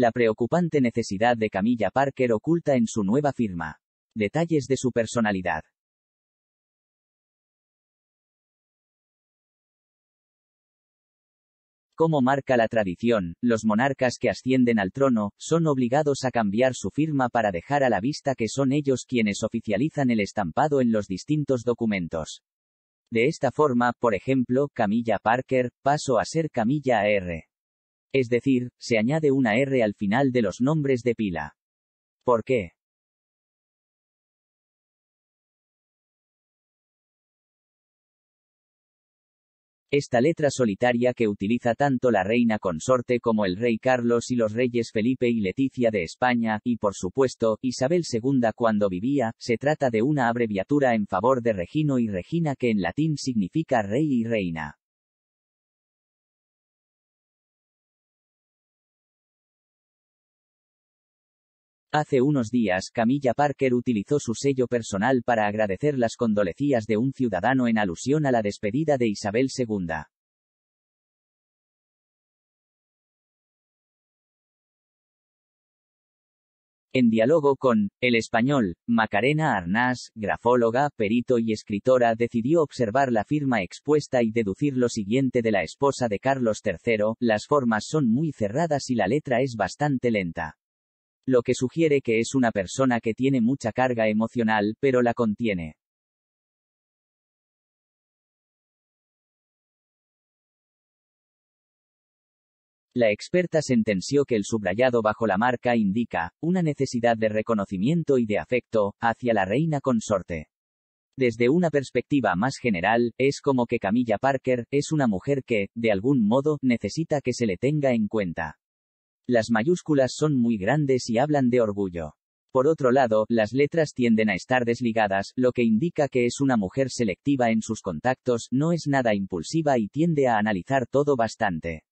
La preocupante necesidad de Camilla Parker oculta en su nueva firma. Detalles de su personalidad. Como marca la tradición, los monarcas que ascienden al trono, son obligados a cambiar su firma para dejar a la vista que son ellos quienes oficializan el estampado en los distintos documentos. De esta forma, por ejemplo, Camilla Parker, pasó a ser Camilla R. Es decir, se añade una R al final de los nombres de pila. ¿Por qué? Esta letra solitaria que utiliza tanto la reina consorte como el rey Carlos y los reyes Felipe y Leticia de España, y por supuesto, Isabel II cuando vivía, se trata de una abreviatura en favor de Regino y Regina que en latín significa rey y reina. Hace unos días Camilla Parker utilizó su sello personal para agradecer las condolecías de un ciudadano en alusión a la despedida de Isabel II. En diálogo con El Español, Macarena Arnás, grafóloga, perito y escritora, decidió observar la firma expuesta y deducir lo siguiente de la esposa de Carlos III, las formas son muy cerradas y la letra es bastante lenta lo que sugiere que es una persona que tiene mucha carga emocional, pero la contiene. La experta sentenció que el subrayado bajo la marca indica una necesidad de reconocimiento y de afecto hacia la reina consorte. Desde una perspectiva más general, es como que Camilla Parker es una mujer que, de algún modo, necesita que se le tenga en cuenta. Las mayúsculas son muy grandes y hablan de orgullo. Por otro lado, las letras tienden a estar desligadas, lo que indica que es una mujer selectiva en sus contactos, no es nada impulsiva y tiende a analizar todo bastante.